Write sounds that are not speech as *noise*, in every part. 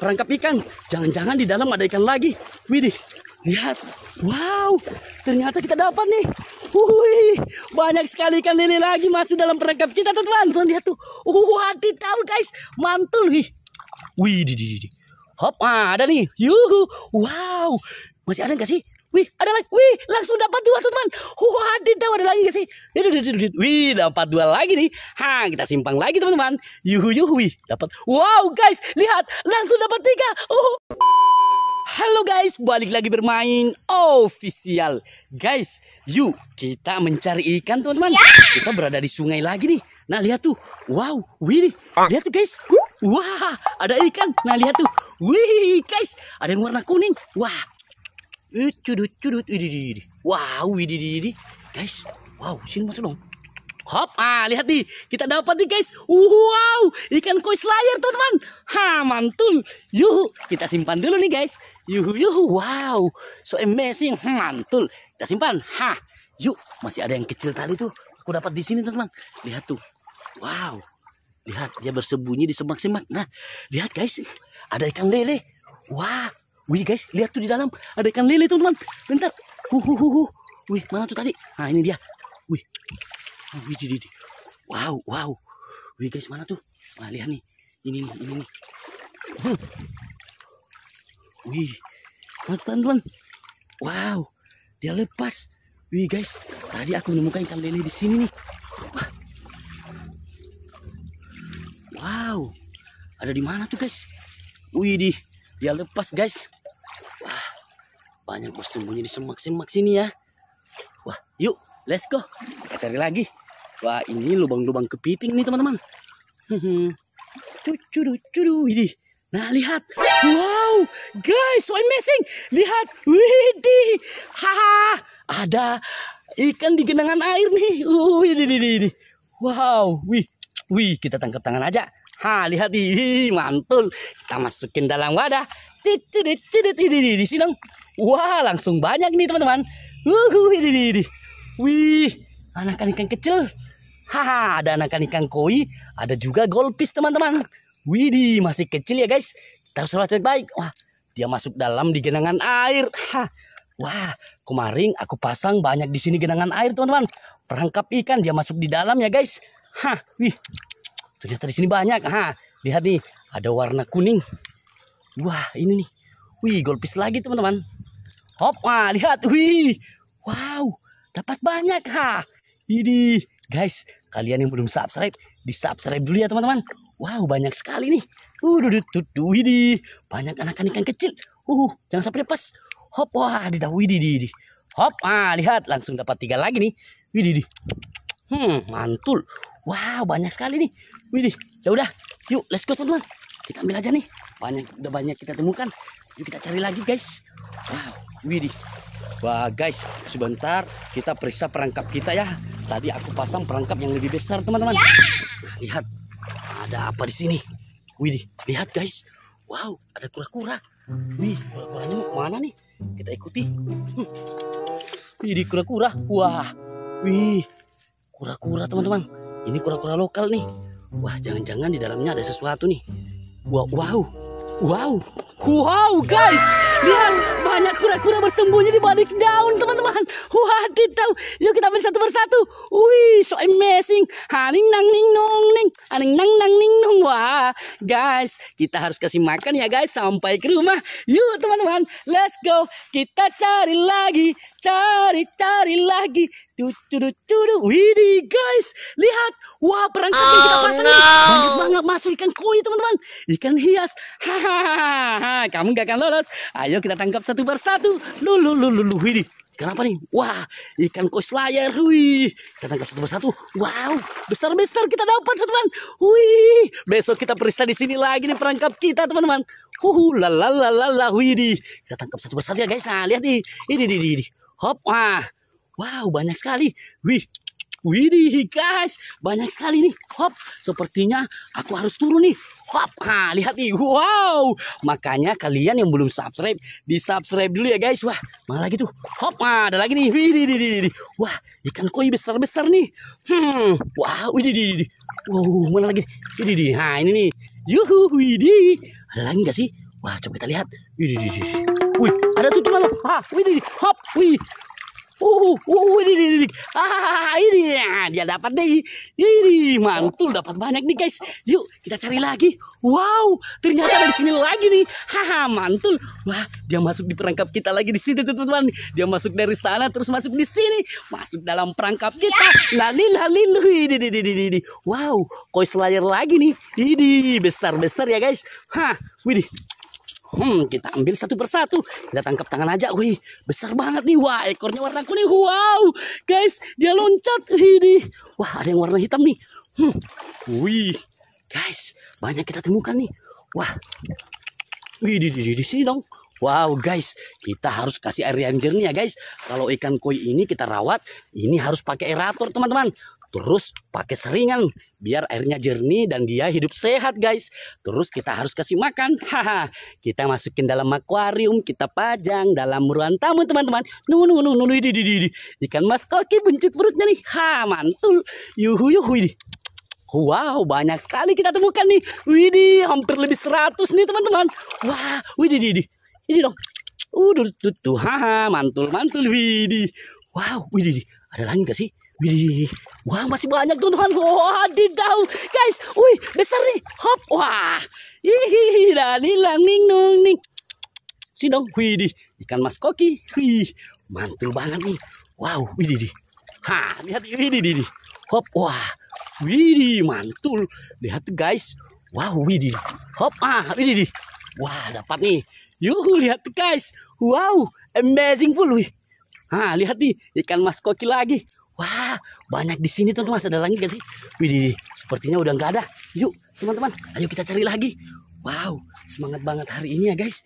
perangkap ikan. Jangan-jangan di dalam ada ikan lagi. Widih, lihat. Wow, ternyata kita dapat nih. Wih, banyak sekali ikan lele lagi masuk dalam perangkap kita, teman-teman. Tuh, lihat tuh. Uh, hati tahu, guys. Mantul, wih. Wih, di, di, di. Hop, ah, ada nih. Yuhu. Wow. Masih ada nggak sih? Wih, ada lagi. Wih, langsung dapat dua teman. Wadidaw, ada lagi gak sih? Wih, dapat dua lagi nih. Ha, kita simpang lagi teman-teman. Yuhu yuhu, wih, dapat. Wow guys, lihat, langsung dapat tiga. Oh. Halo guys, balik lagi bermain official. Guys, yuk kita mencari ikan teman-teman. Yeah. Kita berada di sungai lagi nih. Nah lihat tuh, wow, wih nih. Lihat tuh guys, wah wow, ada ikan. Nah lihat tuh, wih guys, ada yang warna kuning. Wah, Cudut, cudut, idididi. Wow, idididi. Guys, wow, sini masuk dong. Hop, ah lihat nih, kita dapat nih guys. Wow, ikan koi slayer teman-teman. Ha, mantul. Yuhu, kita simpan dulu nih guys. Yuhu, yuhu, wow. So amazing, mantul. Kita simpan. Ha, yuk, masih ada yang kecil tadi tuh. Aku dapat di sini teman-teman. Lihat tuh. Wow. Lihat, dia bersembunyi di semak-semak. Nah, lihat guys, ada ikan lele. Wah, Wih guys, lihat tuh di dalam ada ikan lele teman-teman. Bentar. hu. Wih, mana tuh tadi? Nah, ini dia. Wih. Ah, wih, di, di. Wow, wow. Wih guys, mana tuh? Nah, lihat nih. Ini nih, ini nih. Hmm. Wih. Mana tuh teman-teman? Wow. Dia lepas. Wih guys, tadi aku menemukan ikan lele di sini nih. Wah. Wow. Ada di mana tuh guys? Wih, di. Dia lepas guys banyak bersembunyi sembunyi di semak-semak sini ya. Wah, yuk, let's go. Kita cari lagi. Wah, ini lubang-lubang kepiting nih, teman-teman. Hmm, nah, lihat. Wow, guys, so amazing. Lihat, widih. Haha, ada ikan di genangan air nih. Uh, ini, ini, ini. Wow, wih, wih, kita tangkap tangan aja. Ha, lihat, ih, mantul. Kita masukin dalam wadah. Cidit, cidit, ini, di sini dong. Wah, langsung banyak nih teman-teman. Wih, anakan ikan kecil. Haha, ada anakan ikan koi, ada juga golpis teman-teman. Wih, masih kecil ya guys. Kita harus baik-baik. Wah, dia masuk dalam di genangan air. Ha. Wah, kemarin aku pasang banyak di sini genangan air, teman-teman. Perangkap ikan dia masuk di dalam ya, guys. Hah, wih. Ternyata di sini banyak. Ha, lihat nih, ada warna kuning. Wah, ini nih. Wih, golpis lagi, teman-teman. Hop, wah lihat, wih, wow, dapat banyak ha. Ini guys, kalian yang belum subscribe, di subscribe dulu ya teman-teman. Wow, banyak sekali nih. Uh, ini banyak anak-anak ikan kecil. Uh, jangan sampai lepas. Hop, wah, di widi, di, di. Hop, ah, lihat, langsung dapat tiga lagi nih. Widi, di. Hmm, mantul. Wow, banyak sekali nih. Widi, ya udah, yuk, let's go teman-teman. Kita ambil aja nih. Banyak, udah banyak kita temukan. Yuk kita cari lagi guys. Wow. Widih. Wah guys, sebentar kita periksa perangkap kita ya. Tadi aku pasang perangkap yang lebih besar teman-teman. Ya. Nah, lihat, ada apa di sini? Widih, lihat guys. Wow, ada kura-kura. Wih, kura-kuranya mau kemana nih? Kita ikuti. Hmm. Widih, kura-kura. Wah, wih, kura-kura teman-teman. Ini kura-kura lokal nih. Wah, jangan-jangan di dalamnya ada sesuatu nih. Wow, wow, wow, wow guys, lihat banyak kura-kura bersembunyi di balik daun, teman-teman. Wadidaw. Yuk kita ambil satu persatu. Wih, so amazing. Haning nang ning nong ning. Haning nang nang ning nong. Wah, guys. Kita harus kasih makan ya, guys. Sampai ke rumah. Yuk, teman-teman. Let's go. Kita cari lagi. Cari-cari lagi. Tudu-tudu. Widih, guys. Lihat. Wah, oh, yang kita pasang. no. Banyak banget masuk ikan koi, teman-teman. Ikan hias. Hahaha. Kamu gak akan lolos. Ayo kita tangkap satu satu bersatu Lulu lulu lulu ini. Kenapa nih? Wah, ikan kos layar. Wih, kita tangkap satu persatu. Wow, besar-besar kita dapat, teman-teman. Wih, besok kita periksa di sini lagi nih perangkap kita, teman-teman. Huhu, lalalalala wih, Kita tangkap satu persatu ya, guys. Nah, lihat nih. Ini, ini, ini. Hop, wah. Wow, banyak sekali. Wih, Widih, guys, banyak sekali nih. Hop, sepertinya aku harus turun nih. Hop, ha, ah, lihat nih. Wow. Makanya kalian yang belum subscribe, di-subscribe dulu ya, guys. Wah, mana lagi tuh? Hop, ha, ah, ada lagi nih. Widih, di, di. Wah, ikan koi besar-besar nih. Hmm, wow, widih, di, di. Wow, mana lagi? Widih, di. Ha, nah, ini nih. Yuhu, widih. Ada lagi gak sih? Wah, coba kita lihat. Widih, di. Wih, ada tutup malu. Ah, ha, widih, hop, wih. Uh, uh, ini, ini, ini. Ah, ini ya, dia dapat nih. Ini mantul dapat banyak nih guys. Yuk kita cari lagi. Wow, ternyata ada di sini lagi nih. Haha, mantul. Wah, dia masuk di perangkap kita lagi di situ teman-teman. Dia masuk dari sana terus masuk di sini, masuk dalam perangkap kita. Lalil lali Ini, ini, ini, ini. Wow, koi selayar lagi nih. Ini besar-besar ya guys. Hah, widih. Hmm, kita ambil satu persatu. Kita tangkap tangan aja. Wih, besar banget nih. Wah, ekornya warna kuning. Wow, guys, dia loncat. Ini. Wah, ada yang warna hitam nih. Hmm. Wih, guys, banyak kita temukan nih. Wah, wih, di, di, di sini dong. Wow guys, kita harus kasih air yang jernih ya guys. Kalau ikan koi ini kita rawat, ini harus pakai aerator teman-teman. Terus pakai seringan biar airnya jernih dan dia hidup sehat guys. Terus kita harus kasih makan. Haha. kita masukin dalam akuarium, kita pajang dalam ruang tamu teman-teman. Nu nu nu nu di di di. Ikan mas koki buncit perutnya nih. Ha mantul. Yuhu yuhu ini. Wow, banyak sekali kita temukan nih. Widih, hampir lebih 100 nih teman-teman. Wah, widih, widih. Ini dong. Udah, tuh, tuh, haha, mantul, mantul, widih. Wow, widih, ada lagi gak sih? Widih, Wah, masih banyak Wah, didau. Guys, wih, besar nih. Hop. Wah. Hihihi, dan hilang ning nung ning. Sini dong. Wih, di. Ikan mas koki. Wih, mantul banget nih. Wow, wih, di. Ha, lihat wih, di di. Hop. Wah. Wih, mantul. Lihat guys. Wow, wih, di. Hop. Ah, wih, di. Wah, dapat nih. Yuh, lihat guys. Wow, amazing full. Wih. Ha, lihat nih, ikan mas koki lagi. Wah, banyak di sini tuh mas Ada lagi gak sih? Widih, sepertinya udah nggak ada. Yuk, teman-teman, ayo kita cari lagi. Wow, semangat banget hari ini ya guys.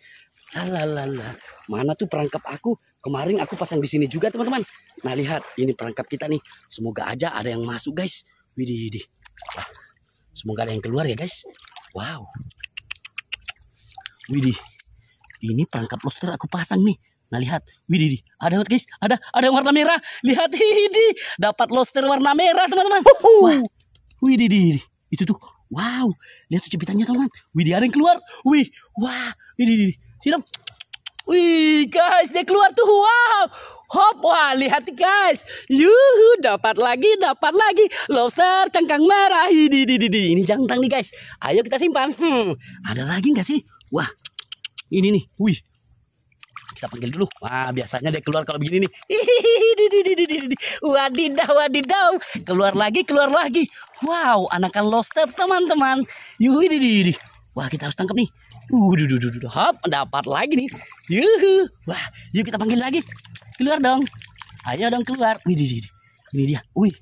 Lalalala. Mana tuh perangkap aku? Kemarin aku pasang di sini juga teman-teman. Nah lihat, ini perangkap kita nih. Semoga aja ada yang masuk guys. Widih, widih. Wah, semoga ada yang keluar ya guys. Wow. Widih, ini perangkap lobster aku pasang nih. Nah lihat, widih, ada guys, ada ada warna merah. Lihat *laughs* ini, dapat lobster warna merah teman-teman. Wah, widih, itu tuh, wow, lihat tuh cepitannya teman. Widih ada yang keluar, wih, wah, widih, siram. Wih guys, dia keluar tuh, wow, hop, wah lihat guys, yuhu, dapat lagi, dapat lagi, lobster cangkang merah, widih, widih, ini, ini nih guys, ayo kita simpan, hmm, ada lagi nggak sih, wah, ini nih, wih, kita panggil dulu. Wah, biasanya dia keluar kalau begini nih. Wadidaw, wadidaw. Keluar lagi, keluar lagi. Wow, anakan lobster teman-teman. Yuhidididi. Wah, kita harus tangkap nih. Udududududu. Uh, Hop, dapat lagi nih. Yuhu. Wah, yuk kita panggil lagi. Keluar dong. Ayo dong keluar. Wih, ini dia. Wih,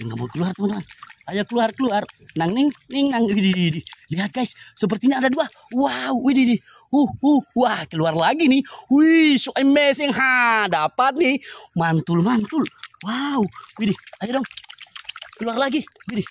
dia nggak mau keluar teman-teman. Ayo keluar keluar. Nang ning ning nang. Wih, lihat guys, sepertinya ada dua. Wow, wih, Uh, uh, wah keluar lagi nih. Wih, so amazing. Ha, dapat nih. Mantul, mantul. Wow. Widi ayo dong. Keluar lagi. Widi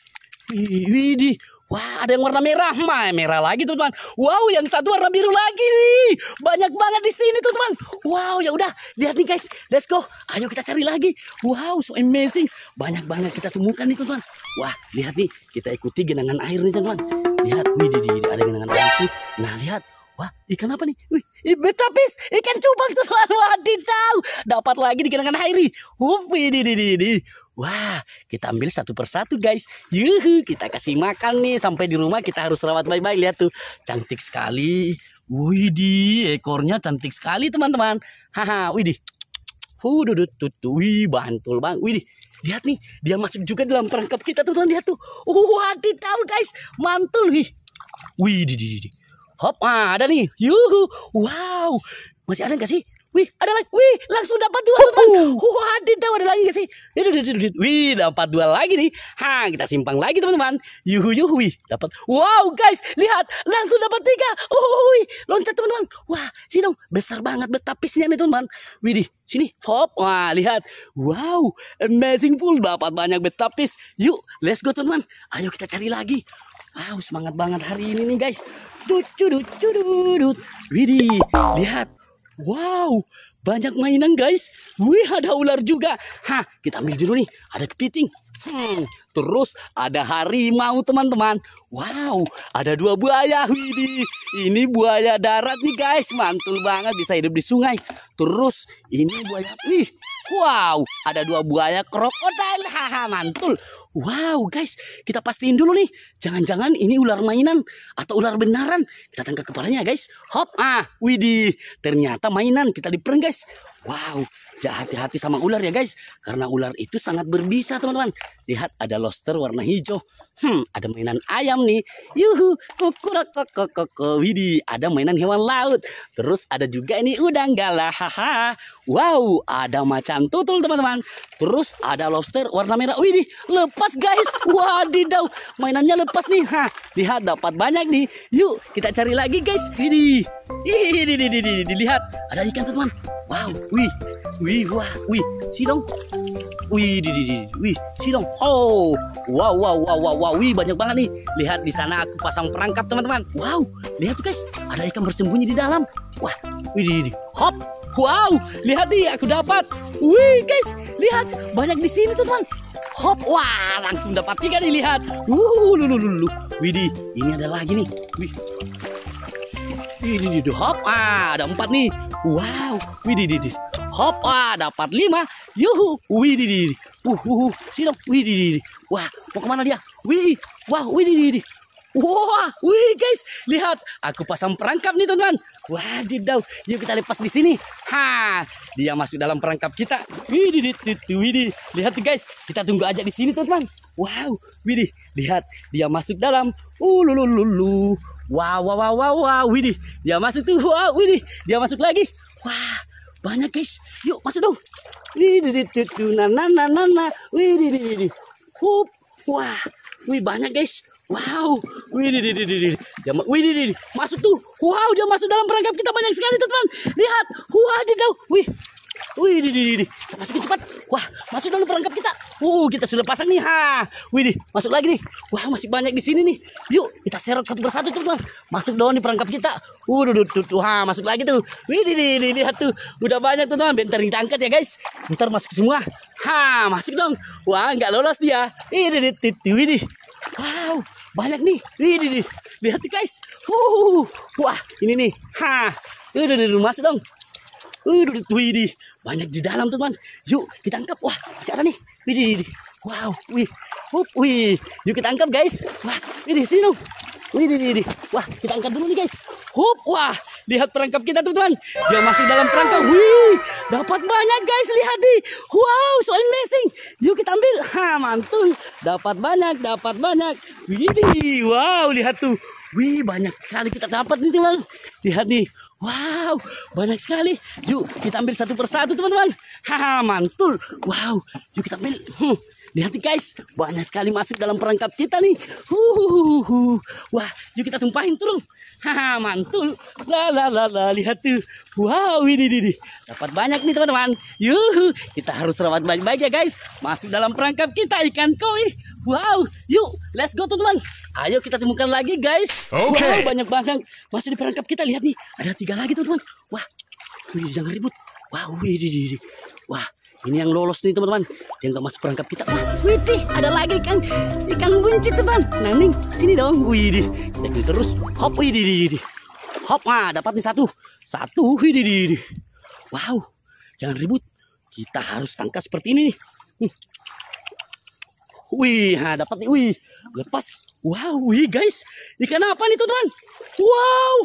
Widi Wah, ada yang warna merah, mah merah lagi tuh teman. Wow, yang satu warna biru lagi nih. Banyak banget di sini tuh teman. Wow, ya udah, lihat nih guys, let's go. Ayo kita cari lagi. Wow, so amazing. Banyak banget kita temukan nih teman. Wah, lihat nih, kita ikuti genangan air nih teman. Lihat, wih, ada genangan air sih. Nah, lihat, Wah, ikan apa nih? Wih, betapis, ikan cupang tuh wadidaw. Dapat lagi di kenangan Hairi. Hup, ini, ini, ini. Wah, kita ambil satu persatu guys. Yuhu, kita kasih makan nih sampai di rumah kita harus rawat baik-baik. Lihat tuh, cantik sekali. Wih di, ekornya cantik sekali teman-teman. Haha, wih di. Wih, bantul bang. Wih di, lihat nih, dia masuk juga dalam perangkap kita tuh. Lihat tuh, wadidaw guys, mantul. Wih, wih di, di, di. Hop, ah, ada nih. Yuhu. Wow. Masih ada nggak sih? Wih, ada lagi. Wih, langsung dapat dua, teman. Wadidaw, ada lagi gak sih? Wih, dapat dua lagi nih. Ha, kita simpang lagi, teman-teman. Yuhu, yuhu, wih. Dapat. Wow, guys. Lihat, langsung dapat tiga. Wih, loncat, teman-teman. Wah, sini dong. Besar banget betapisnya nih, teman-teman. Wih, di sini. Hop. Wah, lihat. Wow, amazing full. Dapat banyak betapis. Yuk, let's go, teman-teman. Ayo kita cari lagi. Wow, semangat banget hari ini nih guys. Cucurut, Widih, lihat. Wow, banyak mainan guys. Wih, ada ular juga. Hah, kita ambil dulu nih. Ada kepiting. Hmm, terus ada harimau teman-teman. Wow, ada dua buaya. Widih, ini buaya darat nih guys, mantul banget bisa hidup di sungai. Terus ini buaya, wih, wow, ada dua buaya krokodil. *laughs* Haha, mantul. Wow, guys, kita pastiin dulu nih. Jangan-jangan ini ular mainan atau ular beneran. Kita tangkap kepalanya, guys. Hop, ah, widih. Ternyata mainan kita prank guys. Wow, hati-hati sama ular ya, guys. Karena ular itu sangat berbisa, teman-teman. Lihat, ada lobster warna hijau. Hmm, ada mainan ayam nih. Yuhu, kukurak kokokoko. Widih, ada mainan hewan laut. Terus ada juga ini udang galah. Haha. Wow, ada macan tutul teman-teman. Terus ada lobster warna merah. Widih, lepas guys. Wadidaw, mainannya lepas nih. Hah, lihat dapat banyak nih. Yuk, kita cari lagi guys. Widih. Widih, dilihat Ada ikan teman-teman. Wow, wih. Wih, wah, wih, silong. Wih, di, di, di, wih, silong. Oh, wow, wow, wow, wow, wow, wih, banyak banget nih. Lihat di sana aku pasang perangkap teman-teman. Wow, lihat tuh guys, ada ikan bersembunyi di dalam. Wah, wih, di, di, hop. Wow, lihat nih, aku dapat. Wih, guys, lihat banyak di sini teman. Hop, wah, langsung dapat tiga nih lihat. Uh, lulu, lulu, Widih, ini ada lagi nih. Wih, ini di hop, ah, ada empat nih. Wow, widih, di hop dapat lima yuhu widididi uh uh, uh sini di widididi wah mau kemana dia wih wah widididi Wah, wih guys, lihat aku pasang perangkap nih teman. teman Wah, didau. Yuk kita lepas di sini. Ha, dia masuk dalam perangkap kita. Widih, widih, lihat tuh guys, kita tunggu aja di sini teman. Wow, widih, lihat dia masuk dalam. Ulululu. Uh, wow, wow, wow, wow, wow, widih, dia masuk tuh. Wow, widih, dia masuk lagi. Wah, wow. Banyak guys. Yuk masuk dong. Hup. Wah. Wih banyak guys. Wow. Wih Dia wih masuk tuh. Wow, dia masuk dalam perangkap kita banyak sekali, teman. Lihat. Wah, dia Wih, Wih, di, di, di. masukin cepat. Wah, masuk dulu perangkap kita. Uh, kita sudah pasang nih, ha. Wih, di. masuk lagi nih. Wah, masih banyak di sini nih. Yuk, kita serot satu persatu, teman. Masuk dong di perangkap kita. Uh, duh, duh, duh, ha, masuk lagi tuh. Wih, di, di, di, lihat tuh. Udah banyak tuh, teman. Bentar kita angkat ya, guys. Bentar masuk semua. Ha, masuk dong. Wah, nggak lolos dia. Ih, di, di, di, di. Wow, banyak nih. Wih, di, di. lihat tuh, guys. Uh, wah, ini nih. Ha, udah, udah, masuk dong. Wih, widih, banyak di dalam teman. Yuk kita tangkap Wah, masih ada nih. Widih, widih. Wow, wih, Hup, wih. Yuk kita tangkap guys. Wah, ini sini dong. Widih, widih. Wah, kita angkat dulu nih guys. Hup, wah. Lihat perangkap kita teman-teman. Dia masih dalam perangkap. Wih, dapat banyak guys. Lihat di. Wow, so amazing. Yuk kita ambil. Ha, mantul. Dapat banyak, dapat banyak. Widih, wow, lihat tuh. Wih, banyak sekali kita dapat nih teman. Lihat nih. Wow, banyak sekali. Yuk, kita ambil satu persatu, teman-teman. Haha, mantul. Wow, yuk kita ambil. Hmm. Lihat nih guys, banyak sekali masuk dalam perangkap kita nih. Huhuhuhu. Wah, yuk kita tumpahin turun. Haha, mantul. La la la la, lihat tuh. Wow, ini ini. Dapat banyak nih teman-teman. Yuhu, kita harus rawat baik-baik ya guys. Masuk dalam perangkap kita ikan koi. Wow, yuk, let's go teman-teman. Ayo kita temukan lagi guys. Oke. Okay. Wow, banyak banget yang masih di perangkap kita. Lihat nih, ada tiga lagi teman-teman. Wah, wih, jangan ribut. Wow, wih, wih, wih. Wah, ini yang lolos nih teman-teman. Yang nggak masuk perangkap kita. Wah, wih ada lagi kan ikan buncit teman. Nanding, sini dong. Wih, ini terus. Hop, wih, wih, di, Hop, ah, dapat nih satu. Satu, wih, wih, di, Wow, jangan ribut. Kita harus tangkap seperti ini nih. Wih, ha, dapat nih. Wih, lepas. Wow, wih guys. Ikan apa nih teman-teman? Wow.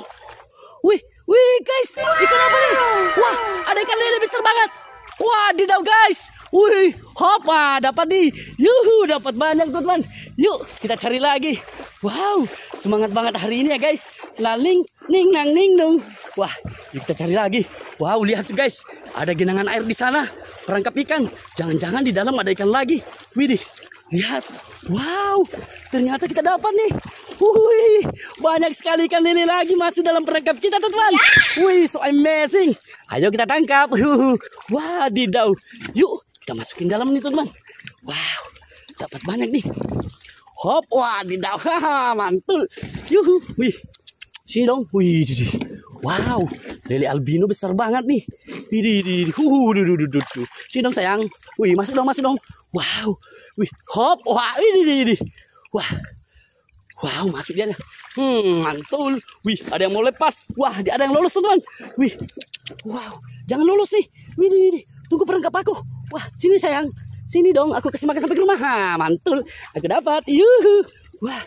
Wih, wih guys. Ikan apa nih? Wah, ada ikan lele besar banget. Wah, didau guys. Wih, hopa dapat nih. Yuhu, dapat banyak teman-teman. Yuk, kita cari lagi. Wow, semangat banget hari ini ya guys. Laling, ning nang ning dong. Wah, yuk kita cari lagi. Wow, lihat tuh guys. Ada genangan air di sana. Perangkap ikan. Jangan-jangan di dalam ada ikan lagi. Widih, Lihat, wow, ternyata kita dapat nih. Wih, banyak sekali ikan lele lagi masuk dalam perangkap kita, teman. Ya. Wih, so amazing. Ayo kita tangkap. wah Wadidaw. Yuk, kita masukin dalam nih, teman. Wow, dapat banyak nih. Hop, wah wadidaw. *laughs* Mantul. Yuhu, wih. Sini dong. Wih, wow, lele albino besar banget nih. Wih, Sini dong, sayang. Wih, masuk dong, masuk dong. Wow. Wih, hop. Wah, ini ini. ini. Wah. Wow, masuk dia. Hmm, mantul. Wih, ada yang mau lepas. Wah, ada yang lolos, teman-teman. Wih. Wow, jangan lolos nih. Wih, ini, ini. Tunggu perangkap aku. Wah, sini sayang. Sini dong, aku kasih makan sampai ke rumah. Ha, mantul. Aku dapat. Yuhu. Wah.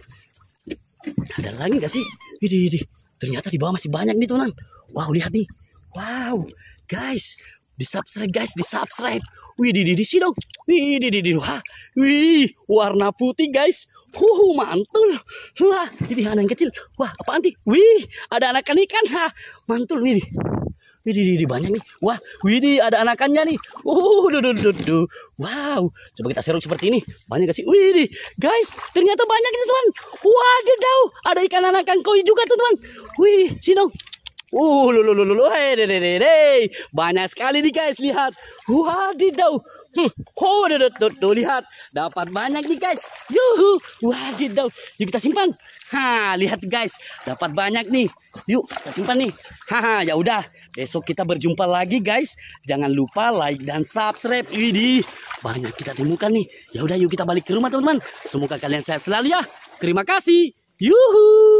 Ada lagi gak sih? Wih, ini, ini. Ternyata di bawah masih banyak nih, teman. Wow, lihat nih. Wow, guys. Di subscribe guys, di subscribe. Wih, di di sini dong. Wih, di di wah. Wih, warna putih guys. Wuh, mantul. Wah, ini anak yang kecil. Wah, apa nanti Wih, ada anakan ikan. Ha, mantul wih. Wih, di, di, banyak nih. Wah, wih, ada anakannya nih. Uh, duh, duh, duh, duh. Wow, coba kita serong seperti ini. Banyak gak sih? Wih, guys, ternyata banyak nih, teman. Wah, ada ada ikan anakan koi juga, teman. Wih, sini dong. Uh, lululululu, hey, de de de banyak sekali nih guys, lihat. Wadidaw. Hmm, oh, tuh, tuh, tuh, lihat. Dapat banyak nih guys. Yuhu, wadidaw. Yuk kita simpan. Ha, lihat guys, dapat banyak nih. Yuk, kita simpan nih. ha ya udah. Besok kita berjumpa lagi guys. Jangan lupa like dan subscribe. Widih, banyak kita temukan nih. Ya udah, yuk kita balik ke rumah teman-teman. Semoga kalian sehat selalu ya. Terima kasih. Yuhu.